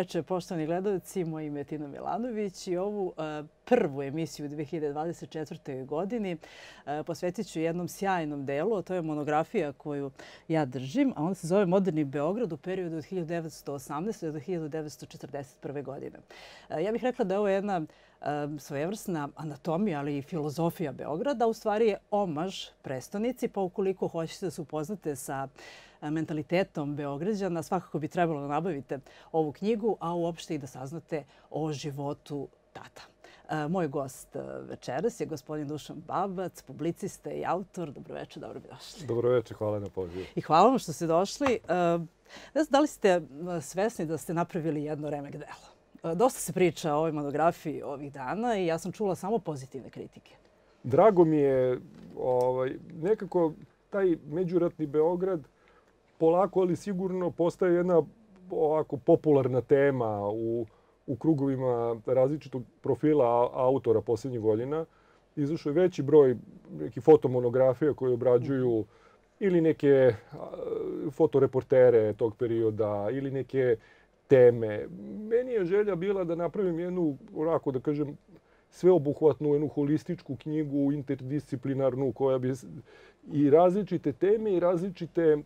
veče, poštovani gledalci. Moje ime je Tina Milanović i ovu e, prvu emisiju u 2024. godini e, posvetit ću jednom sjajnom delu, a to je monografija koju ja držim, a ona se zove Moderni Beograd u periodu od 1918. do 1941. godine. E, ja bih rekla da je ovo jedna svojevrsna anatomija, ali i filozofija Beograda, u stvari je omaž prestonici, pa ukoliko hoćete da se upoznate sa E, mentalitetom Beograđana, svakako bi trebalo da nabavite ovu knjigu, a uopšte i da saznate o životu tata. E, moj gost e, večeras je gospodin Dušan Babac, publicista i autor. Dobroveče, dobro bi došli. Dobroveče, hvala na pozivu. I hvala vam što ste došli. Ne znam da li ste svesni da ste napravili jedno remek delo. Dosta se priča o ovoj monografiji ovih dana i ja sam čula samo pozitivne kritike. Drago mi je ovaj, nekako taj međuratni Beograd – polako ali sigurno postaje jedna ovako popularna tema u, u krugovima različitog profila autora poslednjih godina. Izašao je veći broj nekih fotomonografija koje obrađuju ili neke fotoreportere tog perioda ili neke teme. Meni je želja bila da napravim jednu, onako da kažem, sveobuhvatnu, jednu holističku knjigu, interdisciplinarnu, koja bi i različite teme i različite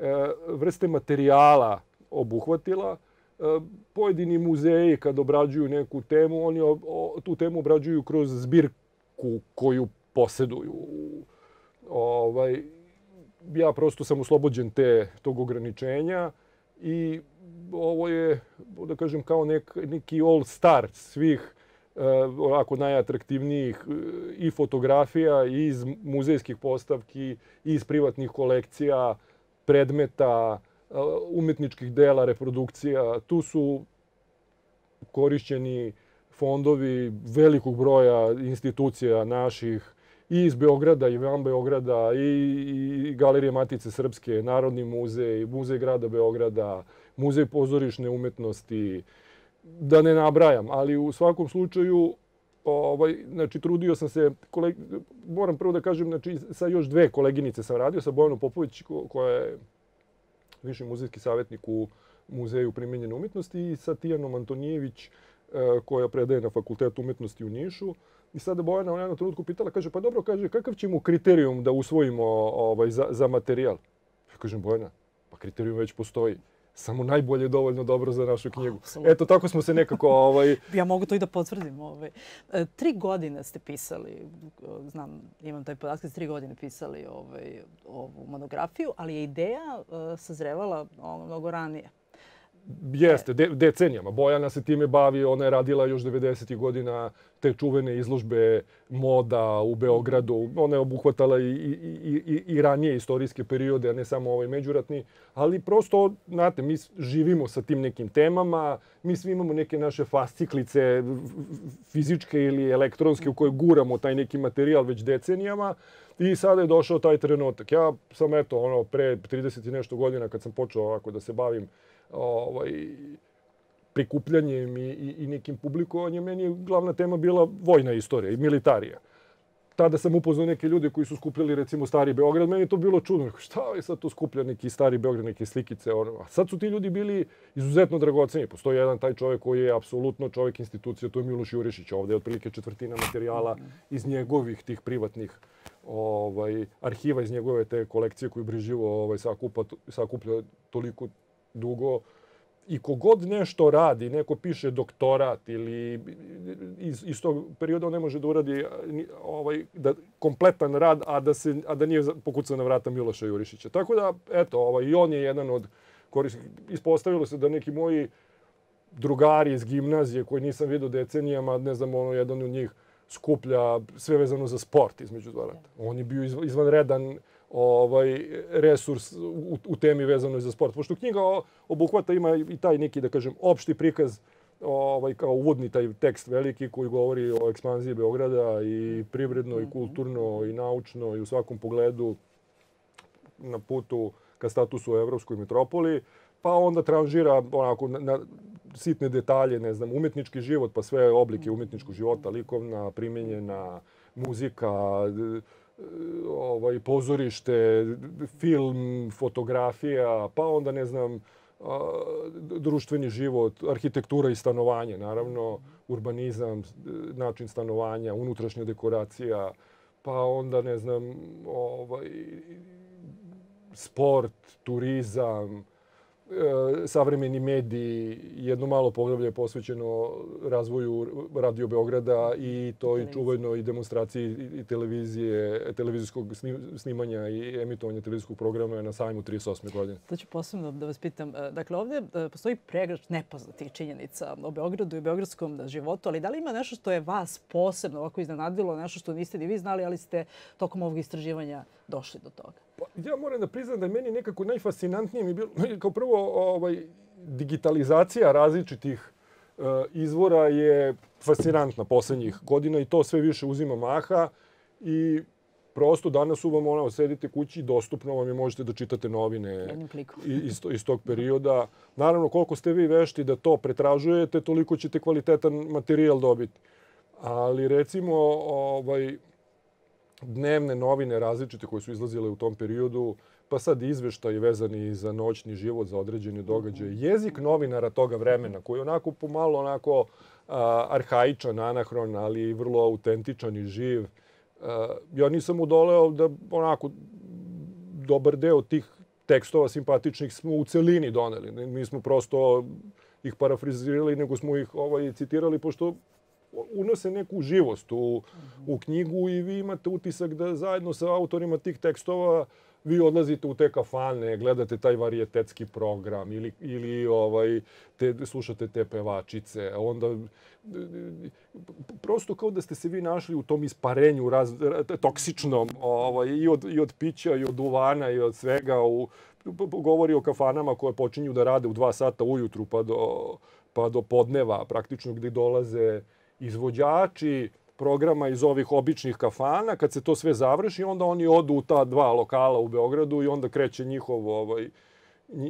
E, vrste materijala obuhvatila. E, pojedini muzeji kad obrađuju neku temu, oni tu temu obrađuju kroz zbirku koju poseduju. Ovaj, ja prosto sam oslobođen te, tog ograničenja i ovo je, da kažem, kao nek, neki all star svih e, onako najatraktivnijih e, i fotografija i iz muzejskih postavki i iz privatnih kolekcija predmeta, umetničkih dela, reprodukcija. Tu su korišćeni fondovi velikog broja institucija naših i iz Beograda i van Beograda i, i Galerije Matice Srpske, Narodni muzej, Muzej grada Beograda, Muzej pozorišne umetnosti, da ne nabrajam, ali u svakom slučaju Pa, ovaj, znači, trudio sam se, koleg, moram prvo da kažem, znači, sa još dve koleginice sam radio, sa Bojanom Popović, koja je viši muzejski savjetnik u Muzeju primjenjene umetnosti i sa Tijanom Antonijević, e, koja predaje na Fakultetu umetnosti u Nišu. I sada Bojana u na trenutku pitala, kaže, pa dobro, kaže, kakav ćemo kriterijum da usvojimo ovaj, za, za materijal? Ja kažem, Bojana, pa kriterijum već postoji samo najbolje dovoljno dobro za našu knjigu. Absolutno. Eto, tako smo se nekako... Ovaj... ja mogu to i da potvrdim. Ovaj. E, tri godine ste pisali, e, znam, imam taj podatak, ste tri godine pisali ovaj, ovu monografiju, ali je ideja e, sazrevala mnogo ranije. Jeste, de, decenijama. Bojana se time bavi, ona je radila još 90. godina te čuvene izložbe moda u Beogradu. Ona je obuhvatala i, i, i, i ranije istorijske periode, a ne samo ovaj međuratni. Ali prosto, znate, mi živimo sa tim nekim temama, mi svi imamo neke naše fasciklice fizičke ili elektronske u koje guramo taj neki materijal već decenijama. I sada je došao taj trenutak. Ja sam, eto, ono, pre 30 i nešto godina kad sam počeo ovako da se bavim ovaj, prikupljanjem i, i, i nekim publikovanjem, meni je glavna tema bila vojna istorija i militarija. Tada sam upoznao neke ljude koji su skupljali recimo Stari Beograd, meni je to bilo čudno. Šta je sad to skuplja neki Stari Beograd, neke slikice? Ono. A sad su ti ljudi bili izuzetno dragoceni. Postoji jedan taj čovek koji je apsolutno čovek institucija, to je Miloš Jurišić. ovde, je otprilike četvrtina materijala iz njegovih tih privatnih ovaj, arhiva, iz njegove te kolekcije koju breživo ovaj, sakupa, sakuplja toliko dugo i kogod nešto radi, neko piše doktorat ili iz, iz tog perioda on ne može da uradi ovaj, da, kompletan rad, a da, se, a da nije pokucao na vrata Miloša Jurišića. Tako da, eto, ovaj, i on je jedan od korisnika. Ispostavilo se da neki moji drugari iz gimnazije koji nisam vidio decenijama, ne znam, ono, jedan od njih skuplja sve vezano za sport između dva rata. Da. On je bio izvanredan ovaj resurs u, u temi vezanoj za sport. Pošto knjiga obuhvata ima i taj neki da kažem opšti prikaz ovaj kao uvodni taj tekst veliki koji govori o ekspanziji Beograda i privredno i mhm. kulturno i naučno i u svakom pogledu na putu ka statusu u evropskoj metropoli, pa onda tranžira onako na, na sitne detalje, ne znam, umetnički život, pa sve oblike mhm. umetničkog života, likovna, primenjena, muzika, ovaj, pozorište, film, fotografija, pa onda ne znam, a, društveni život, arhitektura i stanovanje, naravno, urbanizam, način stanovanja, unutrašnja dekoracija, pa onda, ne znam, ovaj, sport, turizam, E, savremeni mediji jedno malo poglavlje posvećeno razvoju Radio Beograda i toj Televizija. čuvenoj demonstraciji i televizije, televizijskog snimanja i emitovanja televizijskog programa na sajmu 38. godine. To ću posebno da vas pitam. E, dakle, ovde e, postoji pregrač nepoznatih činjenica o Beogradu i beogradskom životu, ali da li ima nešto što je vas posebno ovako iznenadilo, nešto što niste ni vi znali, ali ste tokom ovog istraživanja došli do toga? Pa, ja moram da priznam da je meni nekako najfascinantnije mi je bilo, kao prvo, ovaj, digitalizacija različitih eh, izvora je fascinantna poslednjih godina i to sve više uzima maha i prosto danas u vam ono, sedite kući, dostupno vam je, možete da čitate novine iz, iz tog perioda. Naravno, koliko ste vi vešti da to pretražujete, toliko ćete kvalitetan materijal dobiti. Ali recimo, ovaj, dnevne novine različite koje su izlazile u tom periodu, pa sad izveštaji vezani za noćni život, za određene događaje, mhm. jezik novinara toga vremena koji je onako pomalo onako arhaičan, anahron, ali vrlo autentičan i živ. A, ja nisam udoleo da onako dobar deo tih tekstova simpatičnih smo u celini doneli. Mi smo prosto ih parafrizirali, nego smo ih ovaj, citirali, pošto unose neku živost u, u knjigu i vi imate utisak da zajedno sa autorima tih tekstova vi odlazite u te kafane, gledate taj varijetetski program ili, ili ovaj, te, slušate te pevačice. Onda, prosto kao da ste se vi našli u tom isparenju raz, toksičnom ovaj, i, od, i od pića i od duvana i od svega. U, govori o kafanama koje počinju da rade u dva sata ujutru pa do, pa do podneva praktično gde dolaze izvođači programa iz ovih običnih kafana, kad se to sve završi, onda oni odu u ta dva lokala u Beogradu i onda kreće njihov, ovaj,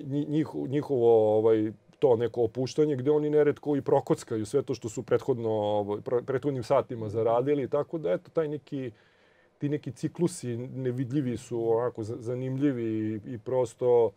njihovo, njihovo ovaj, to neko opuštanje gde oni neretko i prokockaju sve to što su prethodno, ovaj, prethodnim satima zaradili. Tako da, eto, taj neki, ti neki ciklusi nevidljivi su onako zanimljivi i, i prosto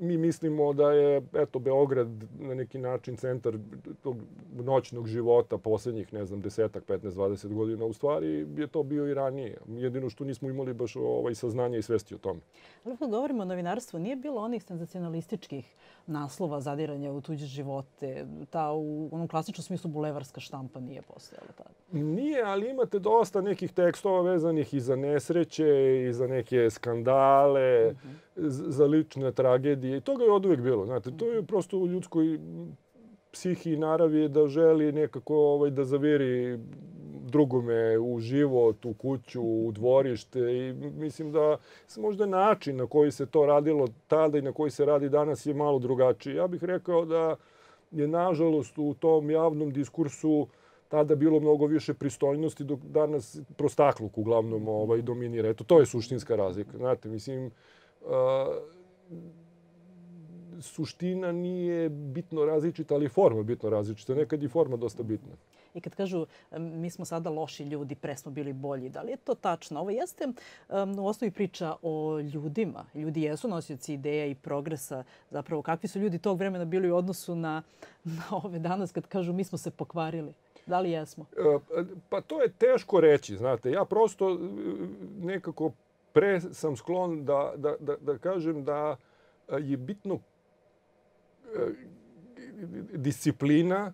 mi mislimo da je, eto, Beograd na neki način centar tog noćnog života poslednjih, ne znam, desetak, 15, 20 godina. U stvari je to bio i ranije. Jedino što nismo imali baš ovaj, saznanja i svesti o tome. Ali kad govorimo o novinarstvu, nije bilo onih senzacionalističkih naslova zadiranja u tuđe živote? Ta u onom klasičnom smislu bulevarska štampa nije postojala tada? Nije, ali imate dosta nekih tekstova vezanih i za nesreće, i za neke skandale, mm -hmm za lične tragedije. I toga je od uvek bilo. Znate, to je prosto u ljudskoj psihi i naravi da želi nekako ovaj, da zaviri drugome u život, u kuću, u dvorište i mislim da možda način na koji se to radilo tada i na koji se radi danas je malo drugačiji. Ja bih rekao da je nažalost u tom javnom diskursu tada bilo mnogo više pristojnosti dok danas prostakluk uglavnom ovaj dominira. Eto to je suštinska razlika. Znate, mislim uh, suština nije bitno različita, ali forma bitno različita. Nekad je forma dosta bitna. I kad kažu mi smo sada loši ljudi, pre smo bili bolji, da li je to tačno? Ovo jeste um, u osnovi priča o ljudima. Ljudi jesu nosioci ideja i progresa. Zapravo, kakvi su ljudi tog vremena bili u odnosu na, na ove danas kad kažu mi smo se pokvarili? Da li jesmo? E, pa to je teško reći, znate. Ja prosto e, nekako pre sam sklon da, da, da, da kažem da e, je bitno e, disciplina,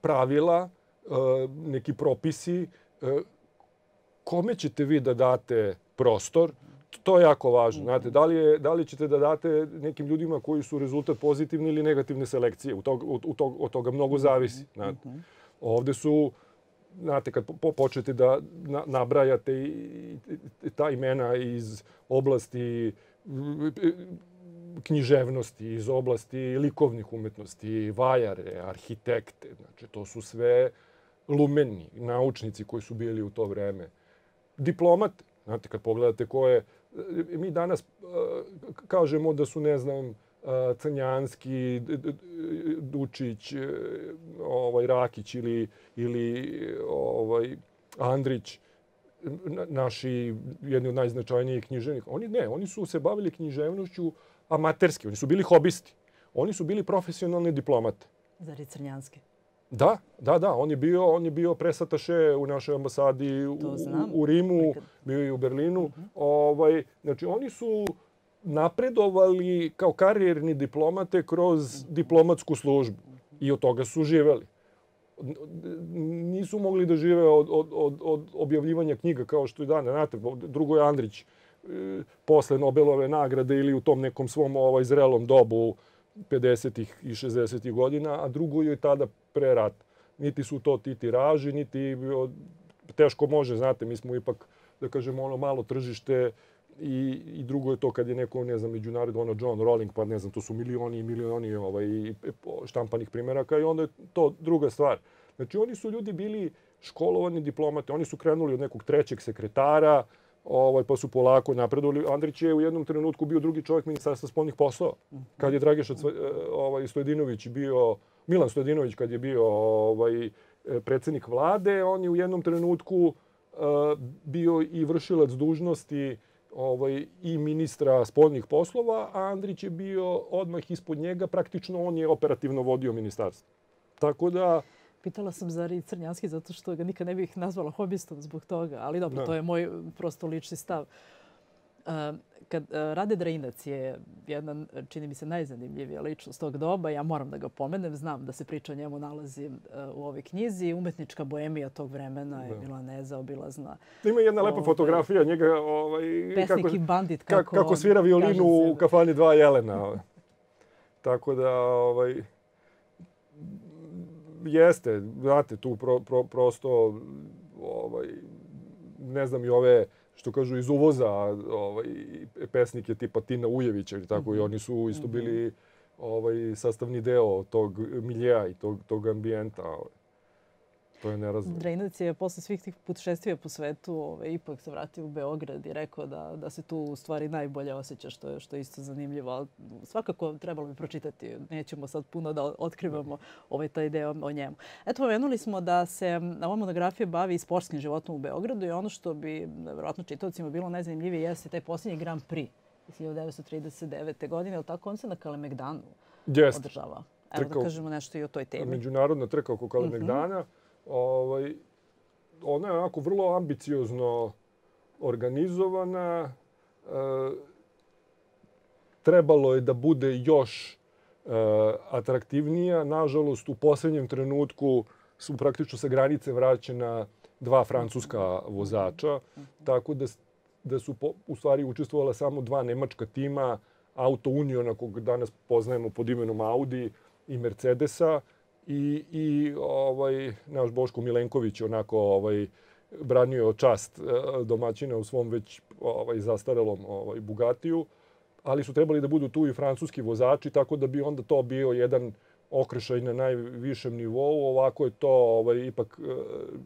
pravila, e, neki propisi, kome ćete vi da date prostor, to je jako važno. Mhm. Znate, da, li je, da li ćete da date nekim ljudima koji su rezultat pozitivne ili negativne selekcije? U tog, u, u tog, od toga mnogo mhm. zavisi. Znate. Mhm. Ovde su znate, kad po, počete da na, nabrajate i, i, ta imena iz oblasti mm, književnosti, iz oblasti likovnih umetnosti, vajare, arhitekte, znači to su sve lumeni, naučnici koji su bili u to vreme. Diplomat, znate, kad pogledate ko je, mi danas kažemo da su, ne znam, Crnjanski, Dučić, e, ovaj Rakić ili ili ovaj Andrić naši jedni od najznačajnijih književnika. Oni ne, oni su se bavili književnošću amaterski, oni su bili hobisti. Oni su bili profesionalni diplomate. Zar i Crnjanski? Da, da, da. On je bio, on je bio presataše u našoj ambasadi u, u Rimu, bio i u Berlinu. Uh mhm. -huh. ovaj, znači, oni su napredovali kao karijerni diplomate kroz diplomatsku službu i od toga su živeli. Nisu mogli da žive od, od, od, od objavljivanja knjiga kao što i dana. Znate, drugo je Andrić e, posle Nobelove nagrade ili u tom nekom svom ovaj, zrelom dobu 50-ih i 60-ih godina, a drugo je tada pre rata. Niti su to ti tiraži, niti teško može, znate, mi smo ipak, da kažemo, ono malo tržište I, I drugo je to kad je neko, ne znam, međunarodno, ono John Rowling, pa ne znam, to su milioni i milioni ovaj, e, štampanih primjeraka i onda je to druga stvar. Znači, oni su ljudi bili školovani diplomate, oni su krenuli od nekog trećeg sekretara, ovaj, pa su polako napredovali. Andrić je u jednom trenutku bio drugi čovjek ministarstva spoljnih poslova. Kad je Dragiša e, ovaj, Stojedinović bio, Milan Stojedinović kad je bio ovaj, e, predsednik vlade, on je u jednom trenutku bio i vršilac dužnosti ovaj, i ministra spoljnih poslova, a Andrić je bio odmah ispod njega, praktično on je operativno vodio ministarstvo. Tako da... Pitala sam za Ri Crnjanski zato što ga nikad ne bih nazvala hobistom zbog toga, ali dobro, ne. Da. to je moj prosto lični stav kad e, Rade Drinac je jedan, čini mi se, najzanimljivija ličnost tog doba. Ja moram da ga pomenem, znam da se priča o njemu nalazi e, u ovoj knjizi. Umetnička boemija tog vremena je da. bila nezaobilazna. Da, ima jedna lepa ovaj, fotografija njega. Ovaj, pesnik kako, i bandit. Kako, kako svira violinu u kafani dva Jelena. Ovaj. Tako da, ovaj, jeste, znate, tu pro, pro, prosto, ovaj, ne znam i ove što kažu, iz uvoza ovaj, pesnike tipa Tina Ujevića i tako, mm -hmm. i oni su isto mhm. bili ovaj, sastavni deo tog miljea i tog, tog ambijenta. Ovaj. To je nerazumno. Drejnac je posle svih tih putešestvija po svetu ove, ipak se vratio u Beograd i rekao da, da se tu u stvari najbolje osjeća, što je, što je isto zanimljivo. Ali svakako trebalo bi pročitati. Nećemo sad puno da otkrivamo ovaj taj deo o njemu. Eto, pomenuli smo da se ova monografija da bavi sportskim životom u Beogradu i ono što bi verovatno čitavcima bilo najzanimljivije jeste taj posljednji Grand Prix iz 1939. godine, ali tako on se na Kalemegdanu yes. održava. Evo trka, da kažemo nešto i o toj temi. Međunarodna trka oko Kalemegdana. Mm -hmm Ovaj, ona je onako vrlo ambiciozno organizovana. E, trebalo je da bude još e, atraktivnija. Nažalost, u poslednjem trenutku su praktično sa granice vraćena dva francuska vozača, tako da, da su po, u stvari učestvovala samo dva nemačka tima, Auto Uniona, kog danas poznajemo pod imenom Audi i Mercedesa, i, i ovaj, naš Boško Milenković onako ovaj, branio čast e, domaćina u svom već ovaj, zastarelom ovaj, Bugatiju, ali su trebali da budu tu i francuski vozači, tako da bi onda to bio jedan okrešaj na najvišem nivou. Ovako je to ovaj, ipak e,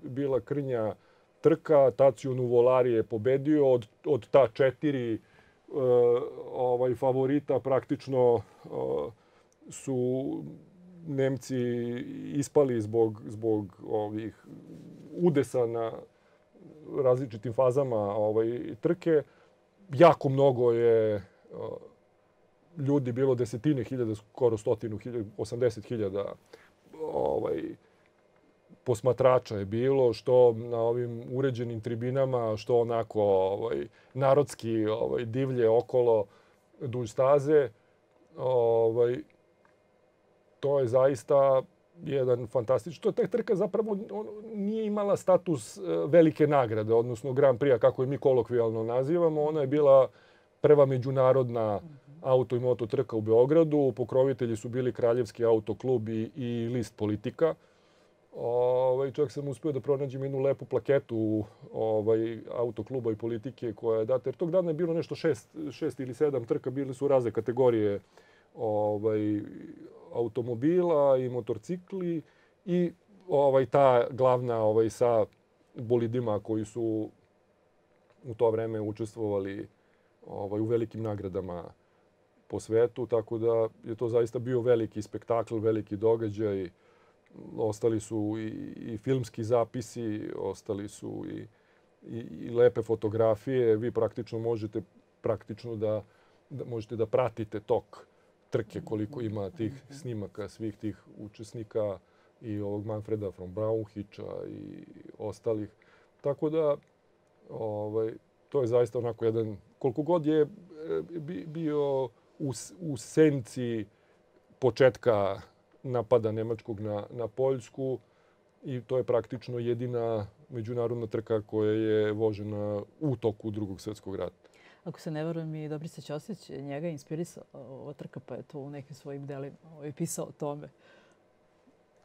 bila krnja trka, Taciju Nuvolari je pobedio, od, od ta četiri e, ovaj, favorita praktično su Nemci ispali zbog, zbog ovih udesa na različitim fazama ovaj, trke. Jako mnogo je ljudi bilo desetine hiljada, skoro stotinu hiljada, osamdeset hiljada ovaj, posmatrača je bilo, što na ovim uređenim tribinama, što onako ovaj, narodski ovaj, divlje okolo duž staze. Ovaj, to je zaista jedan fantastičan. To je tek trka zapravo on, nije imala status e, velike nagrade, odnosno Grand prix kako je mi kolokvijalno nazivamo. Ona je bila prva međunarodna mhm. auto i moto trka u Beogradu. Pokrovitelji su bili Kraljevski autoklub i, i list politika. Ovaj, čak sam uspio da pronađem jednu lepu plaketu ovaj, autokluba i politike koja je data. Jer tog dana je bilo nešto šest, šest ili sedam trka, bili su razne kategorije ovaj, automobila i motorcikli i ovaj ta glavna ovaj sa bolidima koji su u to vreme učestvovali ovaj u velikim nagradama po svetu, tako da je to zaista bio veliki spektakl, veliki događaj. Ostali su i, i filmski zapisi, ostali su i, i, i lepe fotografije. Vi praktično možete praktično da, da možete da pratite tok trke, koliko ima tih snimaka svih tih učesnika i ovog Manfreda from Braunhića i ostalih. Tako da, ovaj, to je zaista onako jedan, koliko god je eh, bio u, u senci početka napada Nemačkog na, na Poljsku i to je praktično jedina međunarodna trka koja je vožena u toku drugog svetskog rata ako se ne verujem, i Dobrica Ćosić njega inspirisao ova trka, pa je to u nekim svojim delima ovaj, pisao o tome.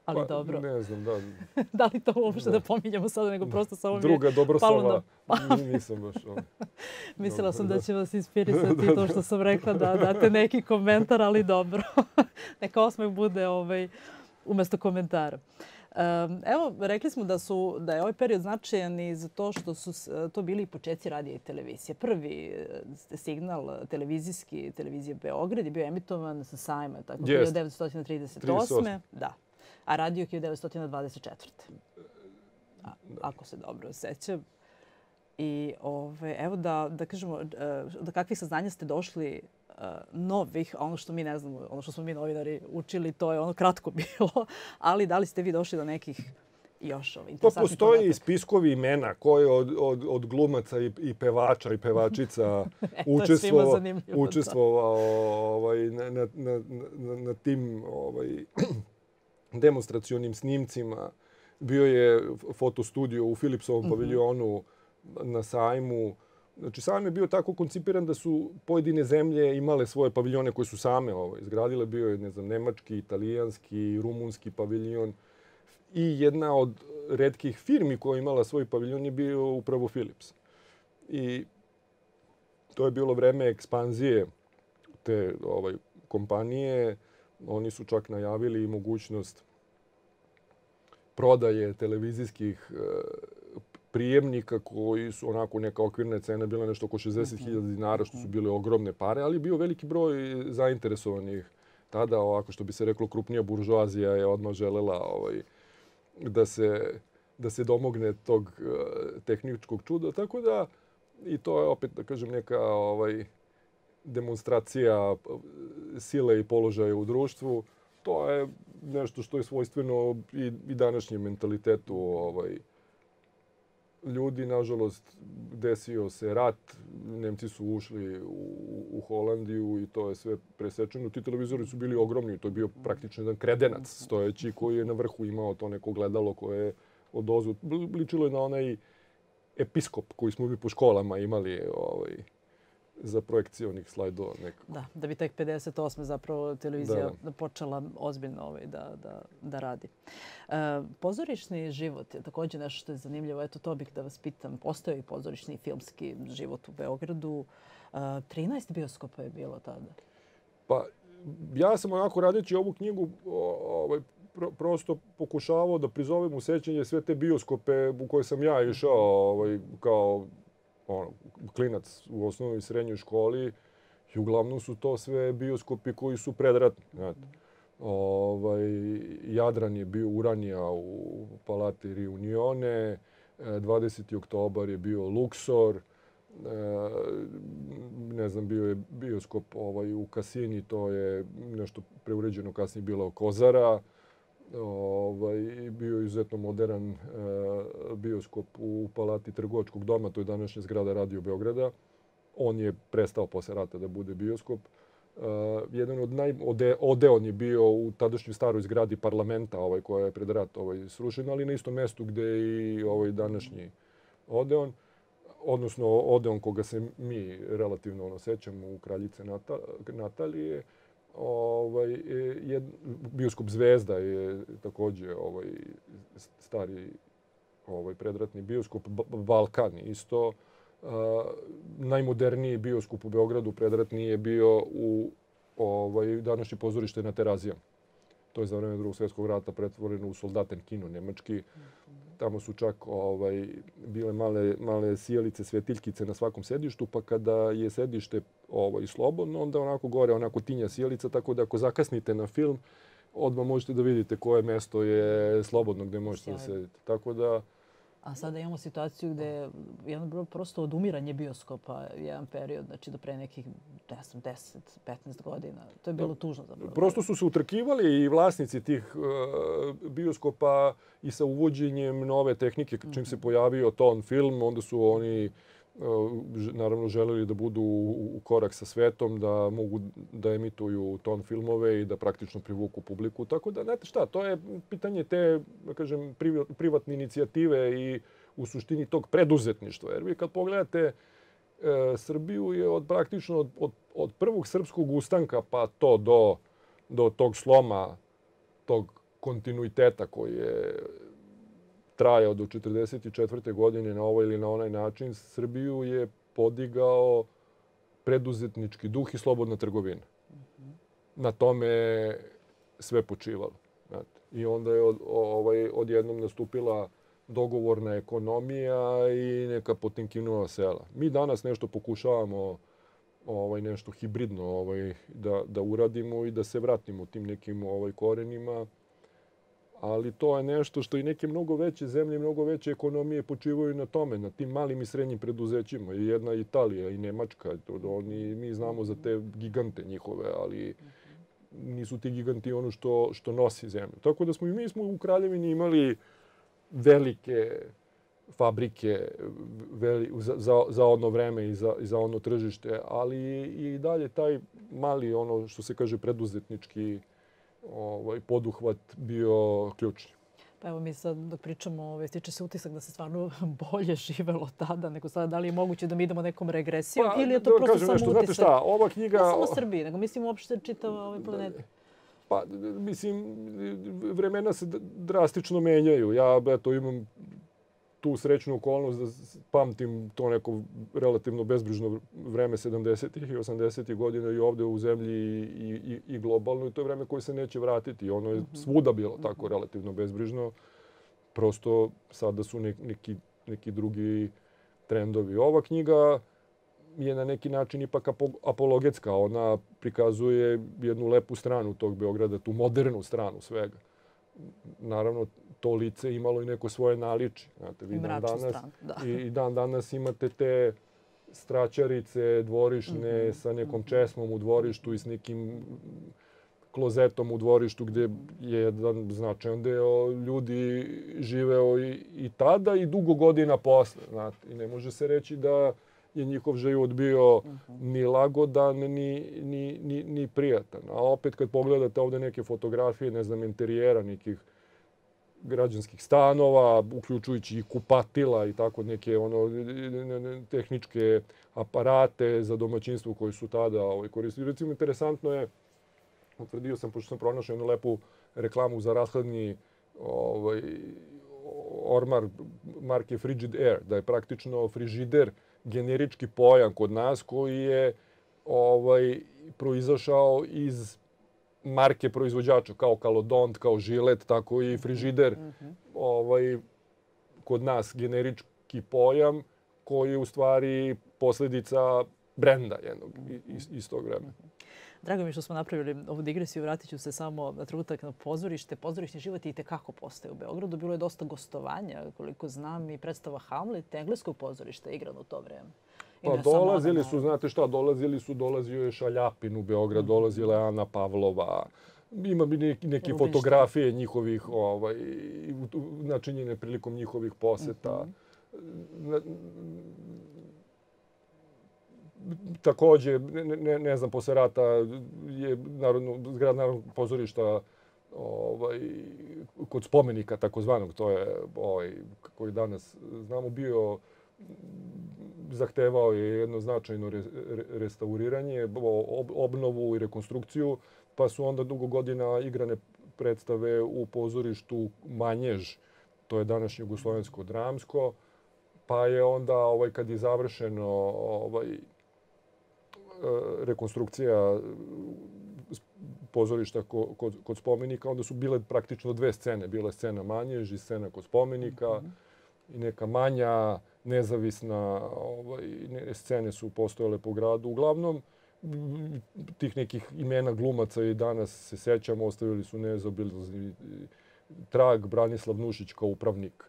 Ali pa, dobro. Ne znam, da. da li to uopšte da, da pominjamo sada, nego prosto samo Druga, mi Druga dobro sova. Na... Nisam baš... On. Mislila dobro, sam da, da će vas inspirisati da, to da. što sam rekla, da, da date neki komentar, ali dobro. Neka osmeh bude ovaj, umesto komentara. Uh, Evo, rekli smo da, su, da je ovaj period značajan i za to što su to bili i početci radija i televizije. Prvi e, signal e, televizijski, televizije Beograd je bio emitovan sa sajma, tako, yes. 1938. Da. A radio 1924. A, da. ako se dobro sećam. I ove, evo da, da kažemo, e, do da kakvih saznanja ste došli novih, ono što mi ne znamo, ono što smo mi novinari učili, to je ono kratko bilo, ali da li ste vi došli do nekih još ovaj, pa interesantnih To postoji podatak. spiskovi imena koje od, od, od glumaca i, i pevača i pevačica e, učestvovao, da. učestvovao ovaj, na, na, na, na tim ovaj, demonstracionim snimcima. Bio je fotostudio u Filipsovom mm -hmm. paviljonu na sajmu Znači, sam je bio tako koncipiran da su pojedine zemlje imale svoje paviljone koje su same ovo, ovaj, izgradile. Bio je, ne znam, nemački, italijanski, rumunski paviljon. I jedna od redkih firmi koja je imala svoj paviljon je bio upravo Philips. I to je bilo vreme ekspanzije te ovaj, kompanije. Oni su čak najavili i mogućnost prodaje televizijskih eh, prijemnika koji su onako neka okvirna cena bila nešto oko 60.000 mhm. dinara, što su bile ogromne pare, ali bio veliki broj zainteresovanih tada, ovako što bi se reklo, krupnija buržoazija je odmah želela ovaj, da, se, da se domogne tog uh, tehničkog čuda. Tako da, i to je opet, da kažem, neka ovaj, demonstracija eh, sile i položaja u društvu. To je nešto što je svojstveno i, i današnjem mentalitetu ovaj, uh, ljudi, nažalost, desio se rat, Nemci su ušli u, u Holandiju i to je sve presečeno. Ti televizori su bili ogromni, to je bio praktično jedan kredenac stojeći koji je na vrhu imao to neko gledalo koje je od ozu. Ličilo je na onaj episkop koji smo mi po školama imali ovaj, za projekcije onih slajdova nekako. Da, da bi tek 58. zapravo televizija da, da. počela ozbiljno ovaj da, da, da radi. E, pozorišni život je takođe nešto što je zanimljivo. Eto, to bih da vas pitam. Postoje i pozorišni filmski život u Beogradu. E, 13 bioskopa je bilo tada. Pa, ja sam onako radeći ovu knjigu ovaj, pro, prosto pokušavao da prizovem u sećanje sve te bioskope u koje sam ja išao ovaj, kao ono, klinac u osnovnoj i srednjoj školi i uglavnom su to sve bioskopi koji su predratni. Znate. Ovaj, Jadran je bio Uranija u Palati Reunione, 20. E, oktobar je bio Luxor, e, ne znam, bio je bioskop ovaj, u Kasini, to je nešto preuređeno kasnije bilo Kozara, ovaj, bio izuzetno modern e, bioskop u palati Trgovačkog doma, to je današnja zgrada Radio Beograda. On je prestao posle rata da bude bioskop. E, jedan od naj... Ode, odeon je bio u tadašnjoj staroj zgradi parlamenta, ovaj, koja je pred rat ovaj, srušena, ali na istom mestu gde i ovaj današnji Odeon odnosno Odeon koga se mi relativno ono sećamo u Kraljice Natalije, Ovaj, e, jed, bioskop Zvezda je takođe ovaj, stari ovaj, predratni bioskop. Balkan isto. Uh, najmoderniji bioskop u Beogradu predratni je bio u ovaj, današnje pozorište na Terazijama. To je za vreme drugog svjetskog rata pretvoreno u soldaten kino nemački. Tamo su čak ovaj, bile male, male sijalice, svetiljkice na svakom sedištu, pa kada je sedište ovaj, slobodno, onda onako gore onako tinja sijalica, tako da ako zakasnite na film, odmah možete da vidite koje mesto je slobodno gde možete da Sjajno. da sedite. Tako da, A sada imamo situaciju gde je jedan prosto odumiranje bioskopa jedan period, znači do pre nekih 10, 15 godina. To je bilo da. tužno zapravo. Prosto su se utrkivali i vlasnici tih e, bioskopa i sa uvođenjem nove tehnike, čim se mhm. pojavio ton film, onda su oni Eh, naravno želeli da budu u korak sa svetom, da mogu da emituju ton filmove i da praktično privuku publiku. Tako da, znate šta, to je pitanje te, da kažem, privatne inicijative i u suštini tog preduzetništva. Jer vi kad pogledate eh, Srbiju je od praktično od, od, od prvog srpskog ustanka pa to do, do tog sloma, tog kontinuiteta koji je trajao do 44. godine na ovaj ili na onaj način, Srbiju je podigao preduzetnički duh i slobodna trgovina. Na tome sve počivalo. Znate. I onda je od, ovaj, odjednom nastupila dogovorna ekonomija i neka potemkinova sela. Mi danas nešto pokušavamo ovaj nešto hibridno ovaj da da uradimo i da se vratimo tim nekim ovaj korenima ali to je nešto što i neke mnogo veće zemlje, mnogo veće ekonomije počivaju na tome, na tim malim i srednjim preduzećima. I jedna Italija i Nemačka, oni, mi znamo za te gigante njihove, ali nisu ti giganti ono što, što nosi zemlju. Tako da smo i mi smo u Kraljevini imali velike fabrike veli, za, za, za ono vreme i za, i za ono tržište, ali i dalje taj mali, ono što se kaže, preduzetnički ovaj, poduhvat bio ključni. Pa evo mi sad dok pričamo, ovaj, stiče se utisak da se stvarno bolje živelo tada nego sada. Da li je moguće da mi idemo nekom regresijom pa, ili je to da, da prosto samo nešto, utisak? Znate šta, ova knjiga... Ne samo Srbije, nego mislim uopšte čitava ovaj da, planet. Pa, mislim, vremena se drastično menjaju. Ja, eto, imam tu srećnu okolnost da pamtim to neko relativno bezbrižno vreme 70-ih i 80-ih godina i ovde u zemlji i, i, i globalno i to je vreme koje se neće vratiti. Ono je mhm. svuda bilo mhm. tako relativno bezbrižno. Prosto sada su neki, neki drugi trendovi. Ova knjiga je na neki način ipak apologetska. Ona prikazuje jednu lepu stranu tog Beograda, tu modernu stranu svega. Naravno, to lice imalo i neko svoje naliče. Znate, vi dan danas, stran, da. i, i dan danas imate te straćarice dvorišne mm -hmm. sa nekom mhm. česmom u dvorištu i s nekim klozetom u dvorištu gde je jedan značajan deo ljudi živeo i, i tada i dugo godina posle. Znate, I ne može se reći da je njihov život bio mhm. ni lagodan, ni, ni, ni, ni prijatan. A opet kad pogledate ovde neke fotografije, ne znam, interijera nekih građanskih stanova, uključujući i kupatila i tako neke ono tehničke aparate za domaćinstvo koji su tada ovaj, koristili. Recimo, interesantno je, utvrdio sam, pošto sam pronašao jednu lepu reklamu za rashladni ovaj, ormar marke Frigid Air, da je praktično frižider generički pojam kod nas koji je ovaj proizašao iz marke proizvođača, kao Kalodont, kao Žilet, tako i frižider, mm -hmm. ovaj, kod nas generički pojam koji je u stvari posledica brenda jednog iz, iz tog vremena. Drago mi što smo napravili ovu digresiju. Vratit ću se samo na trenutak na pozorište. Pozorišni život i tekako postaje u Beogradu. Bilo je dosta gostovanja, koliko znam, i predstava Hamlet, engleskog pozorišta igrano u to vreme. Pa dolazili su, znate šta, dolazili su, dolazio je Šaljapin u Beograd, mhm. dolazila je Ana Pavlova, ima bi neki, neke Rubište. fotografije njihovih, ovaj, načinjene prilikom njihovih poseta. Uh mhm. -huh. Takođe, ne, ne, ne znam, posle rata je narodno, zgrad narodnog pozorišta ovaj, kod spomenika takozvanog, to je, ovaj, koji danas znamo, bio zahtevao je jedno značajno re, re, restauriranje, ob, obnovu i rekonstrukciju, pa su onda dugo godina igrane predstave u pozorištu Manjež, to je današnje jugoslovensko dramsko, pa je onda ovaj kad je završeno ovaj e, rekonstrukcija pozorišta kod, kod spomenika, onda su bile praktično dve scene. Bila je scena Manjež i scena kod spomenika mm -hmm. i neka manja nezavisna ovaj, scene su postojale po gradu. Uglavnom, tih nekih imena glumaca i danas se sećamo, ostavili su nezaobilazni eh, trag Branislav Nušić kao upravnik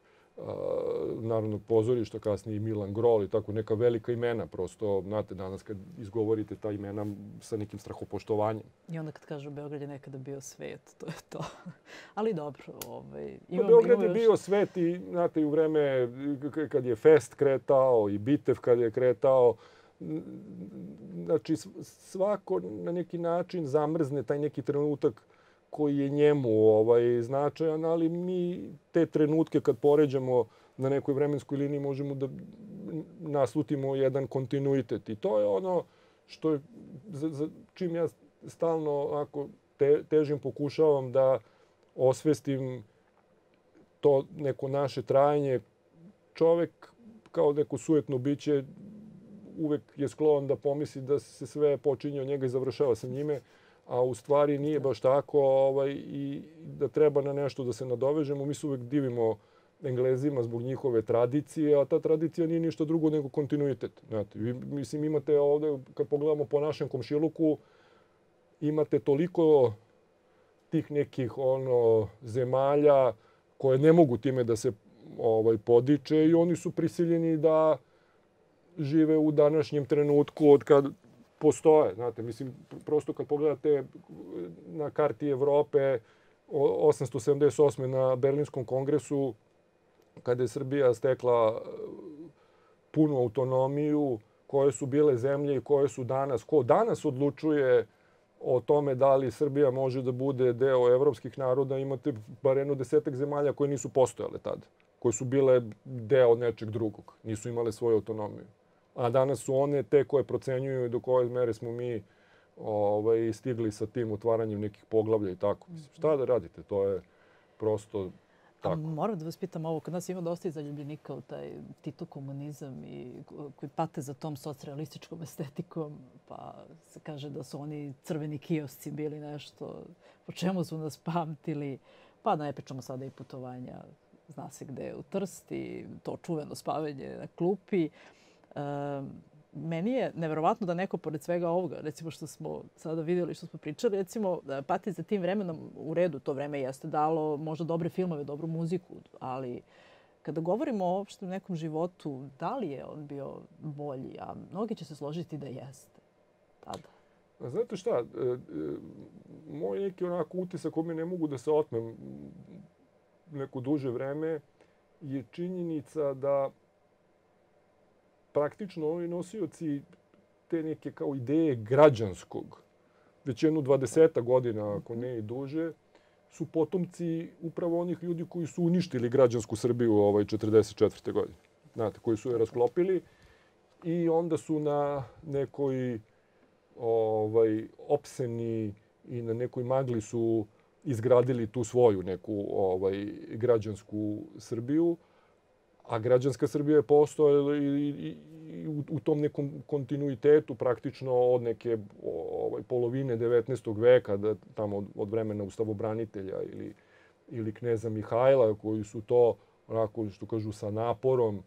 Narodnog pozorišta, kasnije i Milan Grol i tako neka velika imena. Prosto, znate, danas kad izgovorite ta imena sa nekim strahopoštovanjem. I onda kad kažu Beograd je nekada bio svet, to je to. Ali dobro, ovaj, pa imam, no, Beograd imam još... je bio svet i, znate, i u vreme kad je fest kretao i bitev kad je kretao, znači svako na neki način zamrzne taj neki trenutak koji je njemu ovaj, značajan, ali mi te trenutke kad poređamo na nekoj vremenskoj liniji možemo da naslutimo jedan kontinuitet. I to je ono što je, za, za čim ja stalno ako te, težim pokušavam da osvestim to neko naše trajanje. Čovek kao neko sujetno biće uvek je sklon da pomisli da se sve počinje od njega i završava sa njime a u stvari nije baš tako ovaj, i da treba na nešto da se nadovežemo. Mi se uvek divimo Englezima zbog njihove tradicije, a ta tradicija nije ništa drugo nego kontinuitet. Znate, vi, mislim, imate ovde, kad pogledamo po našem komšiluku, imate toliko tih nekih ono zemalja koje ne mogu time da se ovaj podiče i oni su prisiljeni da žive u današnjem trenutku od kad postoje. Znate, mislim, prosto kad pogledate eh, na karti Evrope, 878. na Berlinskom kongresu, kada je Srbija stekla eh, punu autonomiju, koje su bile zemlje i koje su danas, ko danas odlučuje o tome da li Srbija može da bude deo evropskih naroda, imate bar jedno desetak zemalja koje nisu postojale tada, koje su bile deo nečeg drugog, nisu imale svoju autonomiju a danas su one te koje procenjuju do koje mere smo mi ovaj, stigli sa tim otvaranjem nekih poglavlja i tako. Mislim, šta mhm. da radite? To je prosto Tako. A moram da vas pitam ovo, kod nas ima dosta zaljubljenika u taj tito komunizam i koji pate za tom socrealističkom estetikom, pa se kaže da su oni crveni kiosci bili nešto, po čemu su nas pamtili, pa da najpričamo sada i putovanja, zna se gde, u Trst i to čuveno spavanje na klupi. Uh, meni je neverovatno da neko pored svega ovoga, recimo što smo sada videli, što smo pričali, recimo da pati za tim vremenom u redu, to vreme jeste dalo možda dobre filmove, dobru muziku, ali kada govorimo o opštem nekom životu, da li je on bio bolji, a mnogi će se složiti da jeste tada. A znate šta, e, e, moj neki onako utisak kome ne mogu da se otmem neko duže vreme je činjenica da praktično oni nosioci te neke kao ideje građanskog, već jednu dvadeseta godina, ako ne i duže, su potomci upravo onih ljudi koji su uništili građansku Srbiju ovaj 44. godine. Znate, koji su je rasklopili i onda su na nekoj ovaj, opseni i na nekoj magli su izgradili tu svoju neku ovaj, građansku Srbiju a građanska Srbija je postojala i, i, i u, u tom nekom kontinuitetu praktično od neke ovaj, polovine 19. veka, da, tamo od, od vremena ustavobranitelja ili, ili kneza Mihajla, koji su to, onako što kažu, sa naporom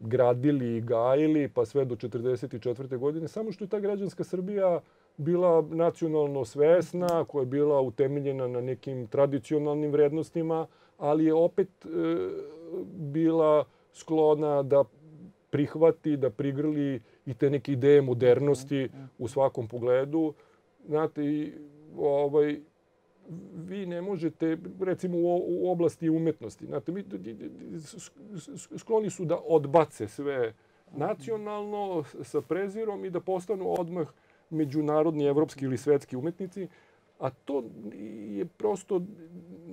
gradili i gajili, pa sve do 44. godine, samo što je ta građanska Srbija bila nacionalno svesna, koja je bila utemeljena na nekim tradicionalnim vrednostima, ali je opet e, bila sklona da prihvati, da prigrli i te neke ideje modernosti mhm, mhm. u svakom pogledu. Znate, i, ovaj, vi ne možete, recimo u, u oblasti umetnosti, znate, mi, skloni su da odbace sve mhm. nacionalno sa prezirom i da postanu odmah međunarodni, evropski ili svetski umetnici, a to je prosto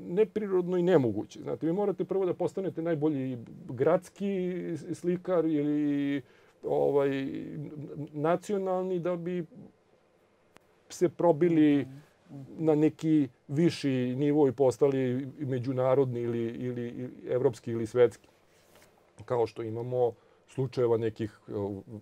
neprirodno i nemoguće. Znate, vi morate prvo da postanete najbolji gradski slikar ili ovaj, nacionalni da bi se probili mhm. na neki viši nivo i postali međunarodni ili, ili, evropski ili svetski. Kao što imamo slučajeva nekih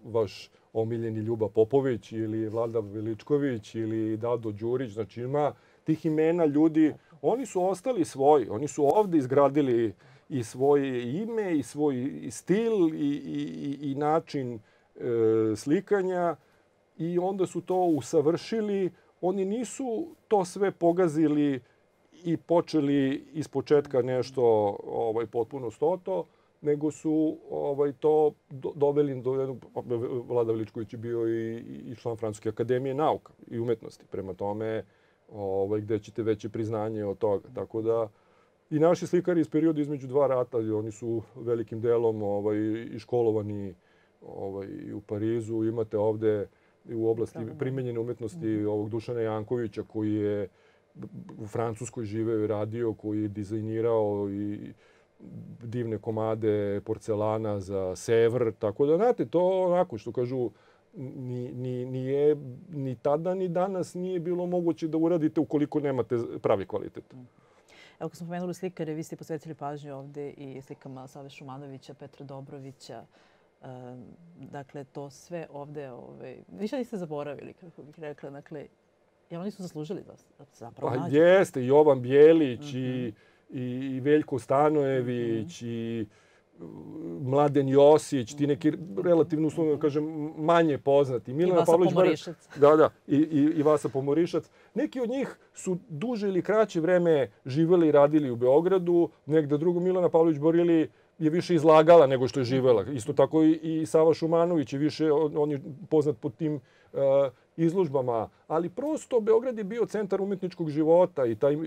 vaš omiljeni Ljuba Popović ili Vlada Veličković ili Dado Đurić, znači ima tih imena ljudi Oni su ostali svoji, oni su ovde izgradili i svoje ime, i svoj stil, i, i, i način e, slikanja i onda su to usavršili. Oni nisu to sve pogazili i počeli iz početka nešto ovaj, potpuno stoto, nego su ovaj to doveli do jednog Vlada Veličković je bio i, i član Francuske akademije nauka i umetnosti. Prema tome ovaj, gde ćete veće priznanje od toga. Tako da, i naši slikari iz perioda između dva rata, oni su velikim delom ovaj, i školovani ovaj, i u Parizu, imate ovde u oblasti da, da, da. primenjene umetnosti mhm. ovog Dušana Jankovića koji je u Francuskoj živeo i radio, koji je dizajnirao i divne komade porcelana za sevr, tako da, znate, to onako što kažu, ni, ni, ni, je, ni tada ni danas nije bilo moguće da uradite ukoliko nemate pravi kvalitet. Mm. Evo, kad smo pomenuli slikare, vi ste posvetili pažnju ovde i slikama Save Šumanovića, Petra Dobrovića. E, dakle, to sve ovde, ovaj, više niste zaboravili, kako bih rekla. Dakle, jer oni su zaslužili da zapravo Pa nađu. jeste, Jovan Bjelić mm -hmm. i, i Veljko Stanojević mm -hmm. i Mladen Josić, ti neki relativno uslovno da kažem manje poznati. Milena Pavlović, Pomorišac. Da, da, i, i, i Vasa Pomorišac. Neki od njih su duže ili kraće vreme živeli i radili u Beogradu, negde drugo Milena Pavlović Borili je više izlagala nego što je živela. Isto tako i, i Sava Šumanović je više, on, on je poznat po tim uh, E, izložbama, ali prosto Beograd je bio centar umetničkog života i taj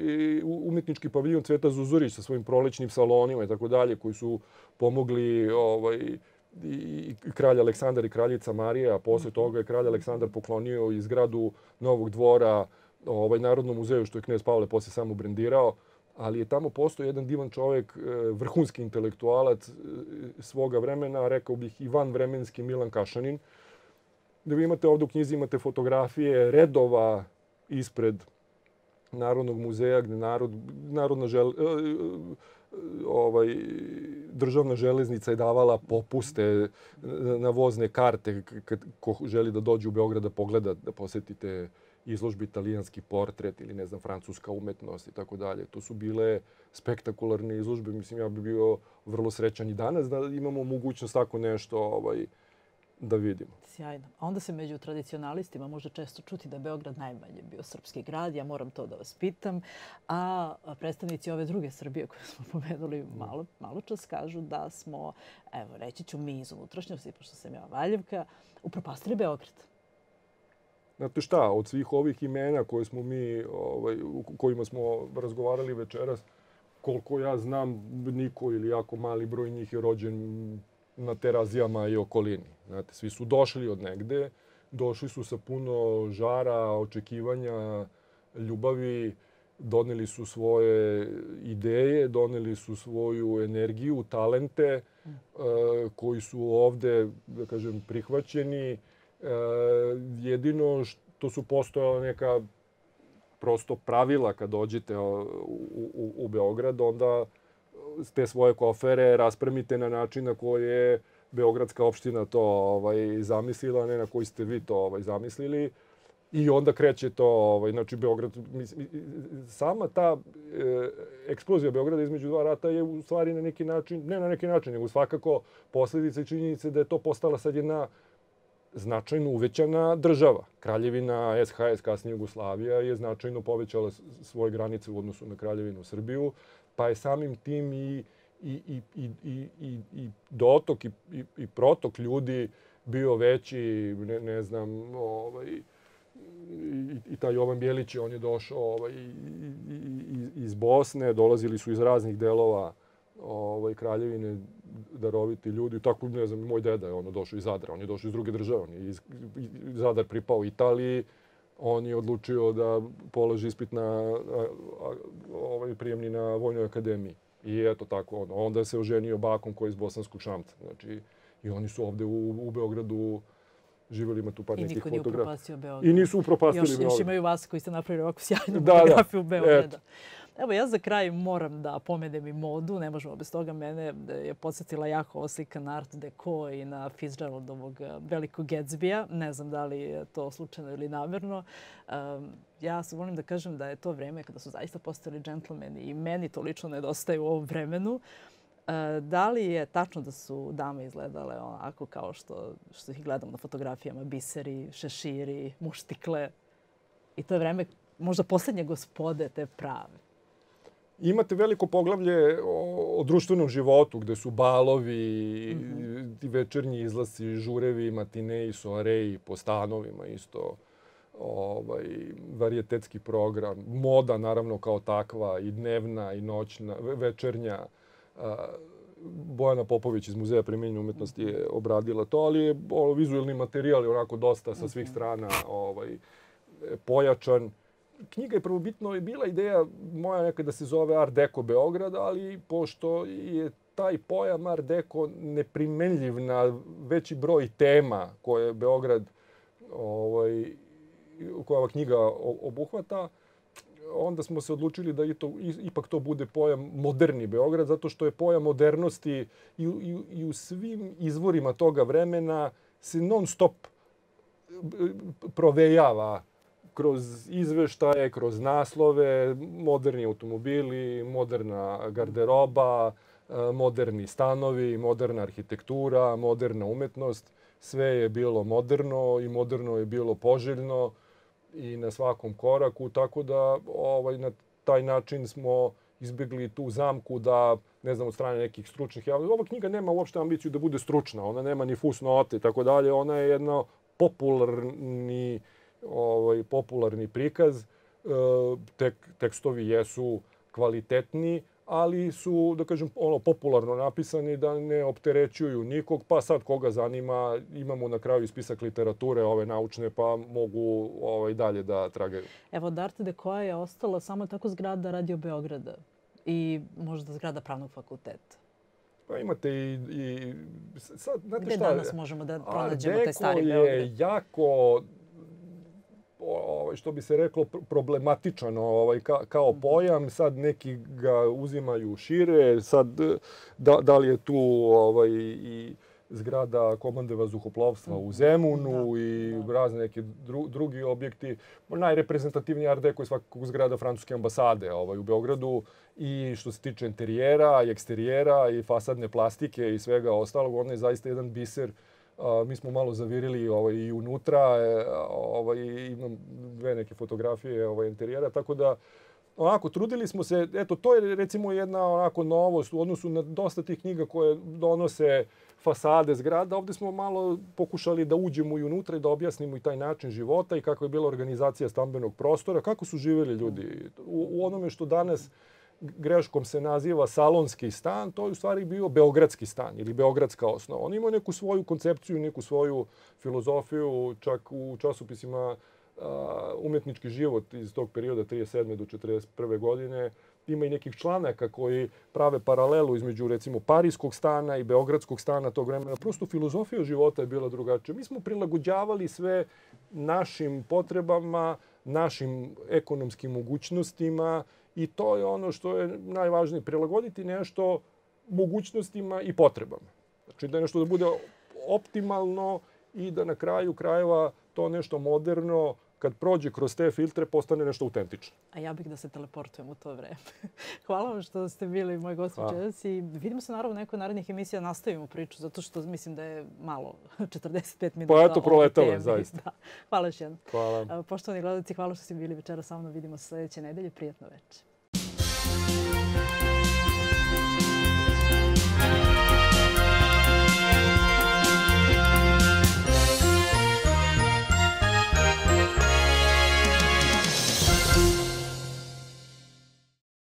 umetnički paviljon Cveta Zuzurić sa svojim prolećnim salonima i tako dalje koji su pomogli ovaj, i kralj Aleksandar i kraljica Marija, a posle toga je kralj Aleksandar poklonio i zgradu Novog dvora ovaj, Narodnom muzeju, što je knjez Pavle posle samo brendirao, ali je tamo postao jedan divan čovek, e, vrhunski intelektualac e, svoga vremena, rekao bih i vanvremenski Milan Kašanin, mm da vi imate ovde u knjizi imate fotografije redova ispred Narodnog muzeja gde narod, narodna žel, e, e, ovaj, državna železnica je davala popuste na vozne karte kad, ko želi da dođe u Beograd da pogleda, da posetite izložbi italijanski portret ili ne znam francuska umetnost i tako dalje. To su bile spektakularne izložbe, mislim ja bi bio vrlo srećan i danas da imamo mogućnost tako nešto ovaj da vidimo. Sjajno. A onda se među tradicionalistima može često čuti da je Beograd najmanje bio srpski grad. Ja moram to da vas pitam. A predstavnici ove druge Srbije koje smo pomenuli mm. malo, malo čas kažu da smo, evo reći ću mi iz unutrašnjosti, pošto sam ja Valjevka, upropastili Beograd. Znate šta, od svih ovih imena koje smo mi, ovaj, kojima smo razgovarali večeras, koliko ja znam, niko ili jako mali broj njih je rođen na terazijama i okolini. Znate, svi su došli od negde, došli su sa puno žara, očekivanja, ljubavi, doneli su svoje ideje, doneli su svoju energiju, talente mm. e, koji su ovde, da kažem, prihvaćeni. E, jedino što su postojala neka prosto pravila kad dođete u, u, u Beograd, onda te svoje kofere raspremite na način na koji je Beogradska opština to ovaj, zamislila, ne na koji ste vi to ovaj, zamislili. I onda kreće to, ovaj, znači Beograd, mislim, sama ta e, eksplozija Beograda između dva rata je u stvari na neki način, ne na neki način, nego svakako posledica i činjenice da je to postala sad jedna značajno uvećana država. Kraljevina SHS, kasnije Jugoslavija, je značajno povećala svoje granice u odnosu na Kraljevinu Srbiju pa je samim tim i, i, i, i, i, i, i dotok i, i, i protok ljudi bio veći, ne, ne znam, ovaj, i, i taj Jovan Bjelić, on je došao ovaj, iz Bosne, dolazili su iz raznih delova ovaj, kraljevine daroviti ljudi. Tako, ne znam, moj deda je ono došao iz Zadra, on je došao iz druge države. On je iz, Zadar pripao Italiji, on je odlučio da polaže ispit na ovaj prijemni na Vojnoj akademiji. I eto tako, ono. onda se oženio bakom koji je iz bosanskog šamta. Znači, i oni su ovde u, u Beogradu živeli, ima tu par I nekih fotografa. I niko nije upropastio Beograd. I nisu upropastili još, Beograd. Još imaju vas koji ste napravili ovakvu sjajnu da, da. fotografiju da. Beograda. Et. Evo, ja za kraj moram da pomedem i modu, ne možemo bez toga. Mene je podsjetila jako ova slika na Art Deco i na Fitzgeraldovog eh, velikog Gatsbya. Ne znam da li je to slučajno ili namerno. Um, ja se volim da kažem da je to vreme kada su zaista postali džentlmeni i meni to lično nedostaje u ovom vremenu. Eh, da li je tačno da su dame izgledale onako kao što, što ih gledamo na fotografijama, biseri, šeširi, muštikle? I to je vreme možda poslednje gospode te prave imate veliko poglavlje o, o društvenom životu, gde su balovi, mm -hmm. večernji izlasi, žurevi, matineji, soareji po stanovima isto ovaj, varijetetski program, moda naravno kao takva, i dnevna, i noćna, večernja. A, Bojana Popović iz Muzeja primenjene umetnosti je obradila to, ali je o, vizualni materijal je onako dosta sa svih mhm. strana ovaj, pojačan knjiga je prvobitno je bila ideja moja neka da se zove Art Deco Beograd, ali pošto je taj pojam Art Deco neprimenljiv na veći broj tema koje Beograd ovaj, koja ova knjiga obuhvata, onda smo se odlučili da to, ipak to bude pojam moderni Beograd, zato što je pojam modernosti i, i, i u svim izvorima toga vremena se non stop e, provejava kroz izveštaje, kroz naslove, moderni automobili, moderna garderoba, e, moderni stanovi, moderna arhitektura, moderna umetnost. Sve je bilo moderno i moderno je bilo poželjno i na svakom koraku, tako da ovaj, na taj način smo izbegli tu zamku da, ne znam, od strane nekih stručnih javlja. Ova knjiga nema uopšte ambiciju da bude stručna, ona nema ni fusnote i tako dalje, ona je jedno popularni uh, ovaj, popularni prikaz, e, tek, tekstovi jesu kvalitetni, ali su, da kažem, ono, popularno napisani da ne opterećuju nikog, pa sad koga zanima, imamo na kraju spisak literature ove naučne, pa mogu ovaj, dalje da tragaju. Evo, od Arte Dekoja je ostala samo tako zgrada Radio Beograda i možda zgrada Pravnog fakulteta. Pa imate i... i sad, znate Gde šta, danas možemo da pronađemo taj stari Beograd? Deko je jako ovaj, što bi se reklo, problematičan ovaj, ka, kao mhm. pojam. Sad neki ga uzimaju šire, sad e, da, da li je tu ovaj, i zgrada komande vazduhoplovstva u mhm. Zemunu da, i da. razne neke dru, drugi objekti. Najreprezentativniji Art Deco je svakako zgrada Francuske ambasade ovaj, u Beogradu i što se tiče interijera i eksterijera i fasadne plastike i svega ostalog, ona je zaista jedan biser uh, A, mi smo malo zavirili ovaj, i unutra, e, ovaj, imam dve neke fotografije ovaj, interijera, tako da onako, trudili smo se, eto, to je recimo jedna onako novost u odnosu na dosta tih knjiga koje donose fasade zgrada. Ovde smo malo pokušali da uđemo i unutra i da objasnimo i taj način života i kako je bila organizacija stambenog prostora, kako su živeli ljudi u, u onome što danas greškom se naziva salonski stan, to je u stvari bio beogradski stan ili beogradska osnova. On imao neku svoju koncepciju, neku svoju filozofiju, čak u časopisima umetnički život iz tog perioda 37. do 41. godine ima i nekih članaka koji prave paralelu između recimo parijskog stana i beogradskog stana tog vremena. Prosto filozofija života je bila drugačija. Mi smo prilagođavali sve našim potrebama, našim ekonomskim mogućnostima, I to je ono što je najvažnije, prilagoditi nešto mogućnostima i potrebama. Znači da nešto da bude optimalno i da na kraju krajeva to nešto moderno, kad prođe kroz te filtre, postane nešto autentično. A ja bih da se teleportujem u to vreme. Hvala vam što ste bili moj gost večeras i vidimo se naravno u nekoj narednih emisija, nastavimo priču, zato što mislim da je malo, 45 minuta. Pa eto, proletalo je, da. zaista. Da. Hvala još jednom. Hvala. Poštovani gledalci, hvala što ste bili večera sa mnom. Vidimo se sledeće nedelje. Prijetno večer.